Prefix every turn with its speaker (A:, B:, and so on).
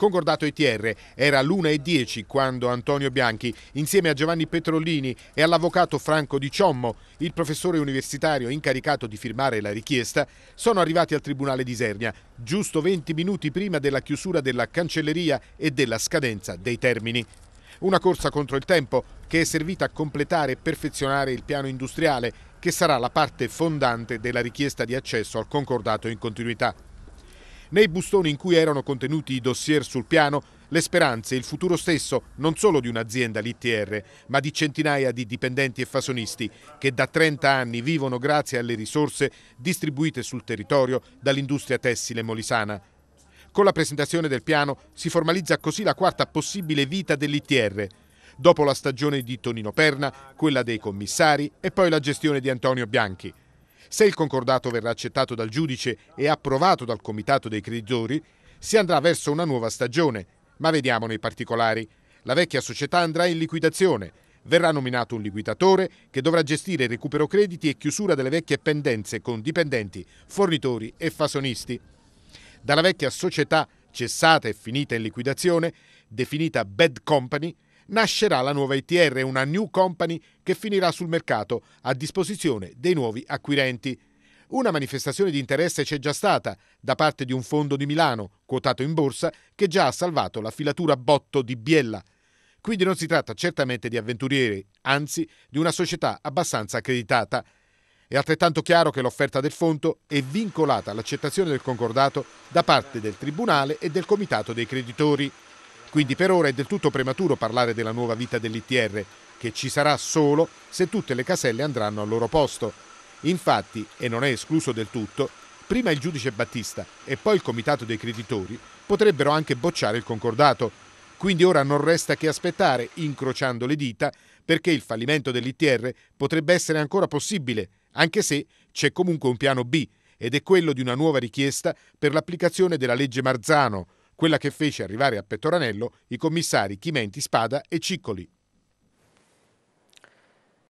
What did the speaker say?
A: concordato ITR. Era l'1.10 quando Antonio Bianchi, insieme a Giovanni Petrollini e all'avvocato Franco Di Ciommo, il professore universitario incaricato di firmare la richiesta, sono arrivati al Tribunale di Isernia, giusto 20 minuti prima della chiusura della cancelleria e della scadenza dei termini. Una corsa contro il tempo che è servita a completare e perfezionare il piano industriale, che sarà la parte fondante della richiesta di accesso al concordato in continuità. Nei bustoni in cui erano contenuti i dossier sul piano, le speranze e il futuro stesso non solo di un'azienda, l'ITR, ma di centinaia di dipendenti e fasonisti che da 30 anni vivono grazie alle risorse distribuite sul territorio dall'industria tessile molisana. Con la presentazione del piano si formalizza così la quarta possibile vita dell'ITR. Dopo la stagione di Tonino Perna, quella dei commissari e poi la gestione di Antonio Bianchi. Se il concordato verrà accettato dal giudice e approvato dal Comitato dei creditori, si andrà verso una nuova stagione, ma vediamo nei particolari. La vecchia società andrà in liquidazione. Verrà nominato un liquidatore che dovrà gestire il recupero crediti e chiusura delle vecchie pendenze con dipendenti, fornitori e fasonisti. Dalla vecchia società cessata e finita in liquidazione, definita Bad Company, nascerà la nuova ITR, una new company che finirà sul mercato a disposizione dei nuovi acquirenti. Una manifestazione di interesse c'è già stata da parte di un fondo di Milano, quotato in borsa, che già ha salvato la filatura Botto di Biella. Quindi non si tratta certamente di avventurieri, anzi di una società abbastanza accreditata. È altrettanto chiaro che l'offerta del fondo è vincolata all'accettazione del concordato da parte del Tribunale e del Comitato dei creditori. Quindi per ora è del tutto prematuro parlare della nuova vita dell'ITR, che ci sarà solo se tutte le caselle andranno al loro posto. Infatti, e non è escluso del tutto, prima il giudice Battista e poi il comitato dei creditori potrebbero anche bocciare il concordato. Quindi ora non resta che aspettare, incrociando le dita, perché il fallimento dell'ITR potrebbe essere ancora possibile, anche se c'è comunque un piano B, ed è quello di una nuova richiesta per l'applicazione della legge Marzano, quella che fece arrivare a Pettoranello i commissari Chimenti Spada e Ciccoli.